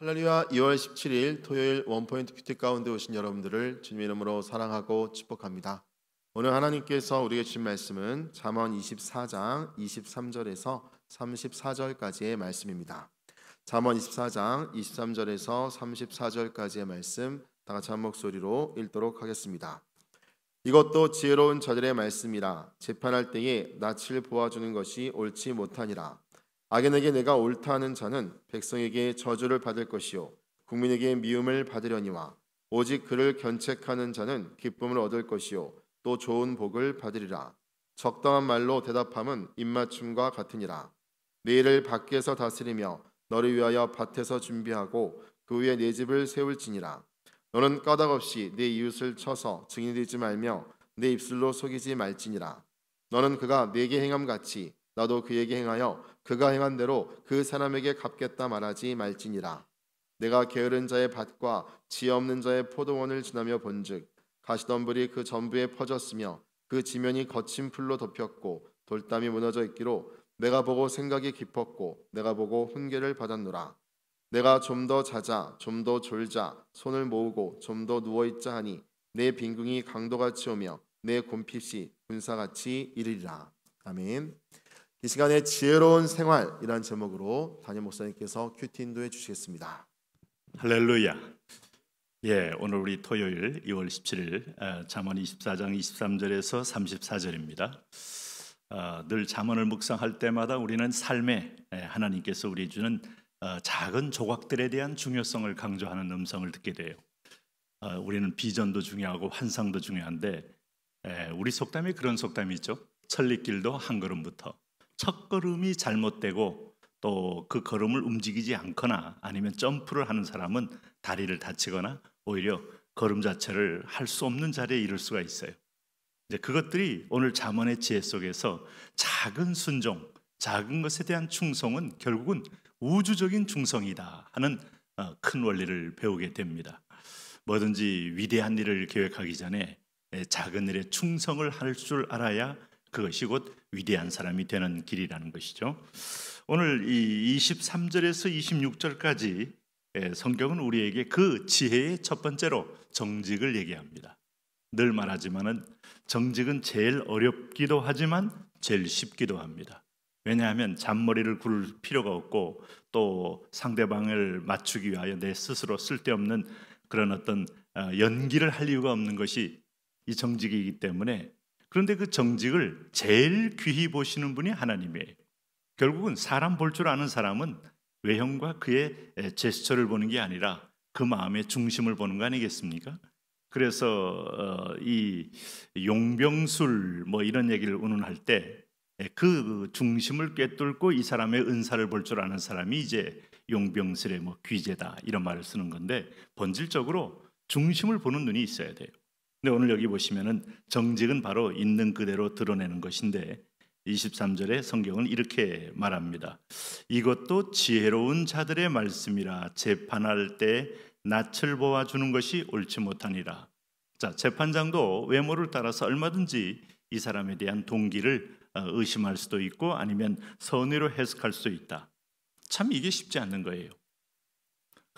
할렐루야 2월 17일 토요일 원포인트 큐티 가운데 오신 여러분들을 주님의 이름으로 사랑하고 축복합니다. 오늘 하나님께서 우리에게 주신 말씀은 잠언 24장 23절에서 34절까지의 말씀입니다. 잠언 24장 23절에서 34절까지의 말씀 다 같이 한 목소리로 읽도록 하겠습니다. 이것도 지혜로운 저들의 말씀이라 재판할 때에 낯을 보아주는 것이 옳지 못하니라 악인에게 내가 옳다 하는 자는 백성에게 저주를 받을 것이요 국민에게 미움을 받으려니와 오직 그를 견책하는 자는 기쁨을 얻을 것이요 또 좋은 복을 받으리라 적당한 말로 대답함은 입맞춤과 같으니라 내 일을 밖에서 다스리며 너를 위하여 밭에서 준비하고 그 위에 내 집을 세울지니라 너는 까닭없이 내 이웃을 쳐서 증인 되지 말며 내 입술로 속이지 말지니라 너는 그가 내게 행함 같이 나도 그에게 행하여 그가 행한 대로 그 사람에게 갚겠다 말하지 말지니라. 내가 게으른 자의 밭과 지 없는 자의 포도원을 지나며 본즉 가시덤불이 그 전부에 퍼졌으며 그 지면이 거친 풀로 덮였고 돌담이 무너져 있기로 내가 보고 생각이 깊었고 내가 보고 훈계를 받았노라. 내가 좀 더 자자 좀 더 졸자 손을 모으고 좀 더 누워 있자 하니 내 빈궁이 강도같이 오며 내 곰핍이 군사같이 이르리라. 아멘. 이 시간에 지혜로운 생활이라는 제목으로 담임 목사님께서 큐티 인도해 주시겠습니다. 할렐루야. 예, 오늘 우리 토요일 2월 17일 아, 잠언 24장 23절에서 34절입니다. 어, 아, 늘 잠언을 묵상할 때마다 우리는 삶에 예, 하나님께서 우리 주는 어, 작은 조각들에 대한 중요성을 강조하는 음성을 듣게 돼요. 어, 우리는 비전도 중요하고 환상도 중요한데 에, 예, 우리 속담이 그런 속담이 있죠. 천리길도 한 걸음부터 첫 걸음이 잘못되고 또 그 걸음을 움직이지 않거나 아니면 점프를 하는 사람은 다리를 다치거나 오히려 걸음 자체를 할 수 없는 자리에 이를 수가 있어요. 이제 그것들이 오늘 자문의 지혜 속에서 작은 순종, 작은 것에 대한 충성은 결국은 우주적인 충성이다 하는 어, 큰 원리를 배우게 됩니다. 뭐든지 위대한 일을 계획하기 전에 예, 작은 일에 충성을 할 줄 알아야 그것이 곧 위대한 사람이 되는 길이라는 것이죠. 오늘 이 23절에서 26절까지 예, 성경은 우리에게 그 지혜의 첫 번째로 정직을 얘기합니다. 늘 말하지만은 정직은 제일 어렵기도 하지만 제일 쉽기도 합니다. 왜냐하면 잔머리를 굴 필요가 없고 또 상대방을 맞추기 위하여 내 스스로 쓸데없는 그런 어떤 어, 연기를 할 이유가 없는 것이 이 정직이기 때문에 그런데 그 정직을 제일 귀히 보시는 분이 하나님이에요. 결국은 사람 볼 줄 아는 사람은 외형과 그의 제스처를 보는 게 아니라 그 마음의 중심을 보는 거 아니겠습니까? 그래서 어, 이 용병술 뭐 이런 얘기를 운운할 때 그 중심을 꿰뚫고 이 사람의 은사를 볼 줄 아는 사람이 이제 용병술의 뭐 귀재다 이런 말을 쓰는 건데 본질적으로 중심을 보는 눈이 있어야 돼요. 근데 오늘 여기 보시면은 정직은 바로 있는 그대로 드러내는 것인데 23절에 성경은 이렇게 말합니다. 이것도 지혜로운 자들의 말씀이라 재판할 때 낯을 보아 주는 것이 옳지 못하니라. 자, 재판장도 외모를 따라서 얼마든지 이 사람에 대한 동기를 어, 의심할 수도 있고 아니면 선의로 해석할 수 있다. 참 이게 쉽지 않는 거예요.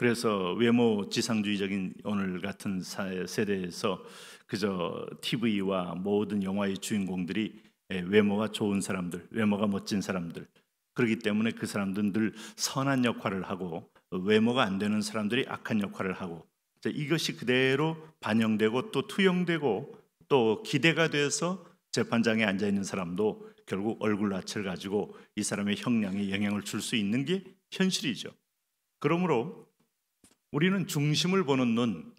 그래서 외모 지상주의적인 오늘 같은 세대에서 그저 TV와 모든 영화의 주인공들이 예, 외모가 좋은 사람들, 외모가 멋진 사람들. 그렇기 때문에 그 사람들은 늘 선한 역할을 하고 외모가 안 되는 사람들이 악한 역할을 하고 이것이 그대로 반영되고 또 투영되고 또 기대가 돼서 재판장에 앉아 있는 사람도 결국 얼굴 낯을 가지고 이 사람의 형량에 영향을 줄 수 있는 게 현실이죠. 그러므로 우리는 중심을 보는 눈,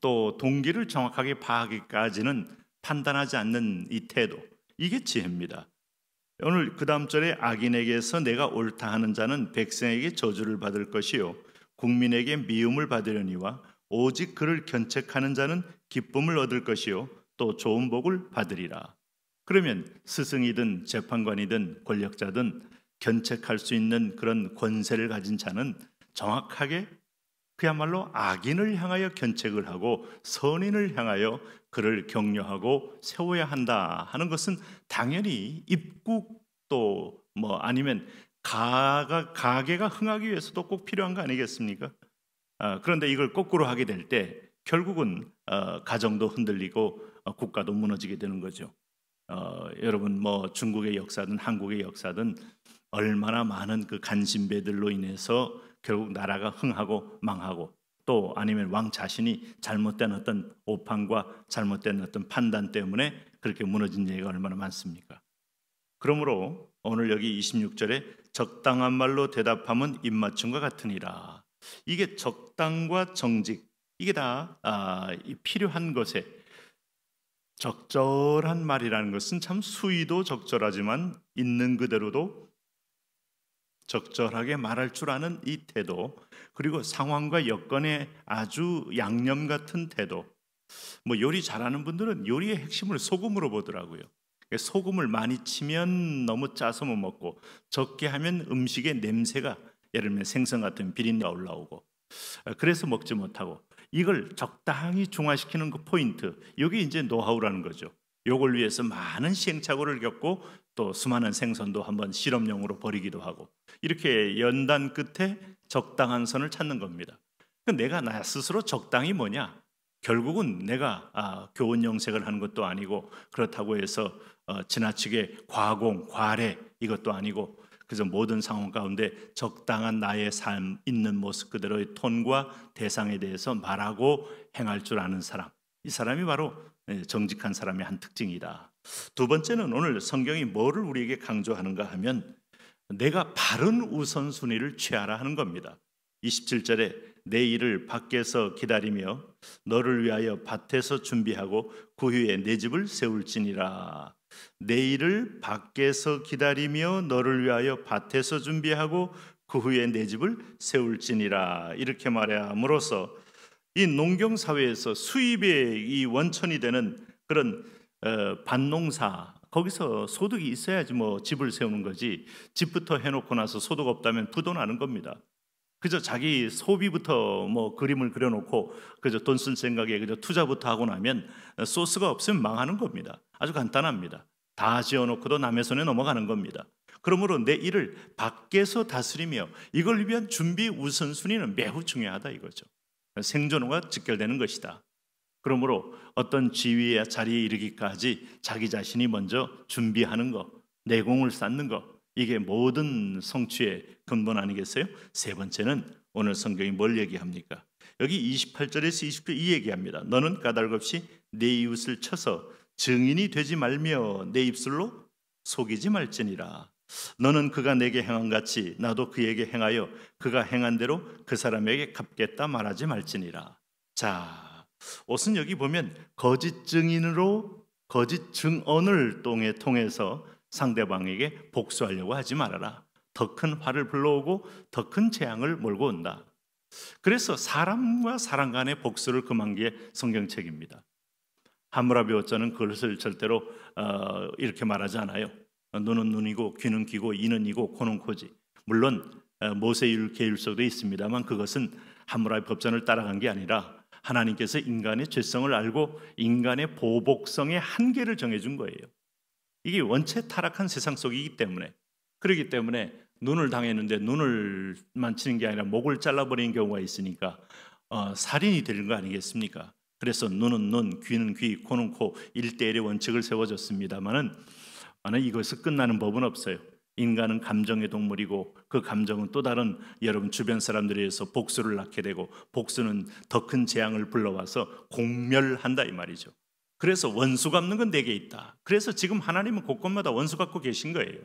또 동기를 정확하게 파악하기까지는 판단하지 않는 이 태도, 이게 지혜입니다. 오늘 그 다음 절에 악인에게서 내가 옳다 하는 자는 백성에게 저주를 받을 것이요 국민에게 미움을 받으려니와 오직 그를 견책하는 자는 기쁨을 얻을 것이요 또 좋은 복을 받으리라. 그러면 스승이든 재판관이든 권력자든 견책할 수 있는 그런 권세를 가진 자는 정확하게 그야말로 악인을 향하여 견책을 하고 선인을 향하여 그를 격려하고 세워야 한다 하는 것은 당연히 입국 도뭐 아니면 가가 가게가 흥하기 위해서도 꼭 필요한 거 아니겠습니까? 어, 그런데 이걸 거꾸로 하게 될 때 결국은 어, 가정도 흔들리고 어, 국가도 무너지게 되는 거죠. 어, 여러분 뭐 중국의 역사든 한국의 역사든 얼마나 많은 그 간신배들로 인해서 결국 나라가 흥하고 망하고 또 아니면 왕 자신이 잘못된 어떤 오판과 잘못된 어떤 판단 때문에 그렇게 무너진 예가 얼마나 많습니까? 그러므로 오늘 여기 26절에 적당한 말로 대답함은 입맞춤과 같으니라. 이게 적당과 정직 이게 다 아, 필요한 것에 적절한 말이라는 것은 참 수위도 적절하지만 있는 그대로도 적절하게 말할 줄 아는 이 태도, 그리고 상황과 여건에 아주 양념 같은 태도. 뭐 요리 잘하는 분들은 요리의 핵심을 소금으로 보더라고요. 소금을 많이 치면 너무 짜서 못 먹고 적게 하면 음식의 냄새가 예를 들면 생선 같은 비린내가 올라오고 아, 그래서 먹지 못하고 이걸 적당히 중화시키는 그 포인트 이게 이제 노하우라는 거죠. 요걸 위해서 많은 시행착오를 겪고 또 수많은 생선도 한번 실험용으로 버리기도 하고 이렇게 연단 끝에 적당한 선을 찾는 겁니다. 그 내가 나 스스로 적당히 뭐냐? 결국은 내가 아, 교훈 영색을 하는 것도 아니고 그렇다고 해서 어, 지나치게 과공, 과례 이것도 아니고 그래서 모든 상황 가운데 적당한 나의 삶 있는 모습 그대로의 톤과 대상에 대해서 말하고 행할 줄 아는 사람 이 사람이 바로 예, 정직한 사람의 한 특징이다 두 번째는 오늘 성경이 뭐를 우리에게 강조하는가 하면 내가 바른 우선순위를 취하라 하는 겁니다. 27절에 내 일을 밖에서 기다리며 너를 위하여 밭에서 준비하고 그 후에 내 집을 세울지니라. 내 일을 밖에서 기다리며 너를 위하여 밭에서 준비하고 그 후에 내 집을 세울지니라. 이렇게 말함으로써 이 농경 사회에서 수입의 이 원천이 되는 그런 어, 반농사 거기서 소득이 있어야지 뭐 집을 세우는 거지 집부터 해놓고 나서 소득 없다면 부도 나는 겁니다. 그저 자기 소비부터 뭐 그림을 그려놓고 그저 돈 쓸 생각에 그저 투자부터 하고 나면 소스가 없으면 망하는 겁니다. 아주 간단합니다. 다 지어놓고도 남의 손에 넘어가는 겁니다. 그러므로 내 일을 밖에서 다스리며 이걸 위한 준비 우선순위는 매우 중요하다 이거죠. 생존과 직결되는 것이다. 그러므로 어떤 지위에 자리에 이르기까지 자기 자신이 먼저 준비하는 것, 내공을 쌓는 것, 이게 모든 성취의 근본 아니겠어요? 세 번째는 오늘 성경이 뭘 얘기합니까? 여기 28절에서 29절 이 얘기합니다. 너는 까닭 없이 내 이웃을 쳐서 증인이 되지 말며 내 입술로 속이지 말지니라. 너는 그가 내게 행한 같이 나도 그에게 행하여 그가 행한 대로 그 사람에게 갚겠다 말하지 말지니라. 자, 옷은 여기 보면 거짓 증인으로 거짓 증언을 통해서 상대방에게 복수하려고 하지 말아라. 더 큰 화를 불러오고 더 큰 재앙을 몰고 온다. 그래서 사람과 사람 간의 복수를 금한 게 성경책입니다. 함무라비어쩌는 그것을 절대로 어, 이렇게 말하지 않아요. 눈은 눈이고 귀는 귀고 이는 이고 코는 코지. 물론 어, 모세율 계율서도 있습니다만 그것은 함무라비 법전을 따라간 게 아니라 하나님께서 인간의 죄성을 알고 인간의 보복성의 한계를 정해준 거예요. 이게 원체 타락한 세상 속이기 때문에 그러기 때문에 눈을 당했는데 눈을만 치는 게 아니라 목을 잘라버리는 경우가 있으니까 어, 살인이 되는 거 아니겠습니까? 그래서 눈은 눈, 귀는 귀, 코는 코 일대일의 원칙을 세워줬습니다만은 만약 이것을 끝나는 법은 없어요. 인간은 감정의 동물이고 그 감정은 또 다른 여러분 주변 사람들에 의해서 복수를 낳게 되고 복수는 더 큰 재앙을 불러와서 공멸한다 이 말이죠. 그래서 원수 갚는 건 내게 있다. 그래서 지금 하나님은 곳곳마다 원수 갖고 계신 거예요.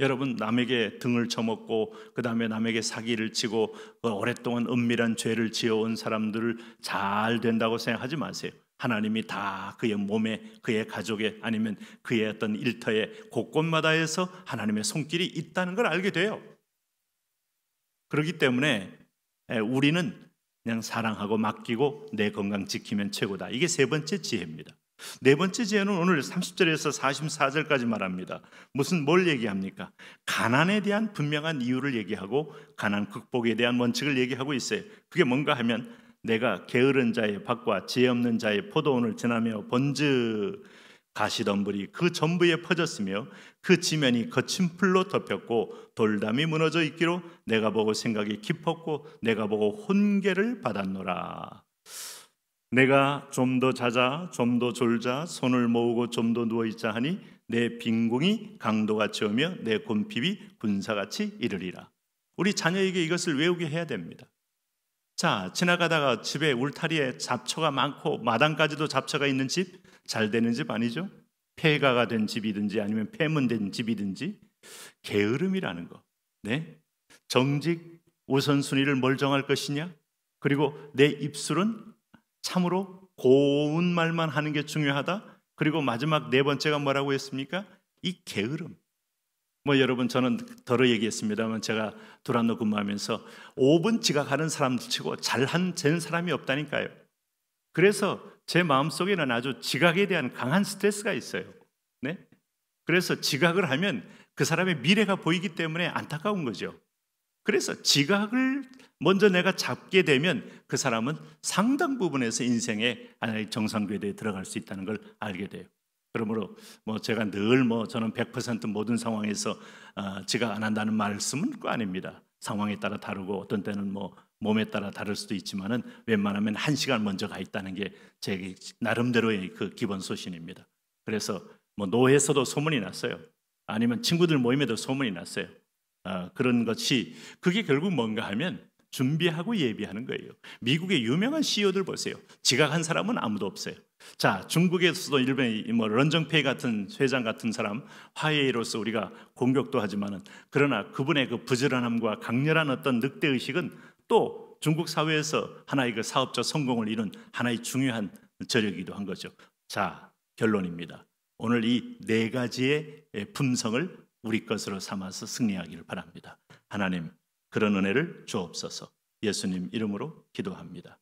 여러분 남에게 등을 쳐먹고 그 다음에 남에게 사기를 치고 어, 오랫동안 은밀한 죄를 지어온 사람들을 잘 된다고 생각하지 마세요. 하나님이 다 그의 몸에 그의 가족에 아니면 그의 어떤 일터에 곳곳마다에서 하나님의 손길이 있다는 걸 알게 돼요. 그렇기 때문에 우리는 그냥 사랑하고 맡기고 내 건강 지키면 최고다. 이게 세 번째 지혜입니다. 네 번째 지혜는 오늘 30절에서 44절까지 말합니다. 무슨 뭘 얘기합니까? 가난에 대한 분명한 이유를 얘기하고 가난 극복에 대한 원칙을 얘기하고 있어요. 그게 뭔가 하면 내가 게으른 자의 밭과 지혜 없는 자의 포도원을 지나며 번즈 가시덤불이 그 전부에 퍼졌으며 그 지면이 거친 풀로 덮였고 돌담이 무너져 있기로 내가 보고 생각이 깊었고 내가 보고 혼계를 받았노라. 내가 좀 더 자자 좀 더 졸자 손을 모으고 좀 더 누워 있자 하니 내 빈궁이 강도같이 오며 내 곤핍이 군사같이 이르리라. 우리 자녀에게 이것을 외우게 해야 됩니다. 자, 지나가다가 집에 울타리에 잡초가 많고 마당까지도 잡초가 있는 집, 잘 되는 집 아니죠? 폐가가 된 집이든지 아니면 폐문된 집이든지 게으름이라는 거. 네? 정직 우선순위를 멀 정할 것이냐? 그리고 내 입술은 참으로 고운 말만 하는 게 중요하다. 그리고 마지막 네 번째가 뭐라고 했습니까? 이 게으름. 뭐 여러분 저는 더러 얘기했습니다만 제가 두란노 근무하면서 5분 지각하는 사람도 치고 잘한 된 사람이 없다니까요. 그래서 제 마음속에는 아주 지각에 대한 강한 스트레스가 있어요. 네? 그래서 지각을 하면 그 사람의 미래가 보이기 때문에 안타까운 거죠. 그래서 지각을 먼저 내가 잡게 되면 그 사람은 상당 부분에서 인생의 의 정상궤도에 들어갈 수 있다는 걸 알게 돼요. 그러므로 뭐 제가 늘 뭐 저는 100% 모든 상황에서 어, 아, 지각 안 한다는 말씀은 그 아닙니다. 상황에 따라 다르고 어떤 때는 뭐 몸에 따라 다를 수도 있지만은 웬만하면 한 시간 먼저 가 있다는 게 제 나름대로의 그 기본 소신입니다. 그래서 뭐 노회에서도 소문이 났어요. 아니면 친구들 모임에도 소문이 났어요. 어, 그런 것이 그게 결국 뭔가 하면 준비하고 예비하는 거예요. 미국의 유명한 CEO들 보세요. 지각한 사람은 아무도 없어요. 자, 중국에서도 일본의 뭐 런정페이 같은 회장 같은 사람 화웨이로서 우리가 공격도 하지만은 그러나 그분의 그 부지런함과 강렬한 어떤 늑대 의식은 또 중국 사회에서 하나의 그 사업적 성공을 이룬 하나의 중요한 저력이기도 한 거죠. 자, 결론입니다. 오늘 이 네 가지의 품성을 우리 것으로 삼아서 승리하기를 바랍니다. 하나님 그런 은혜를 주옵소서 예수님 이름으로 기도합니다.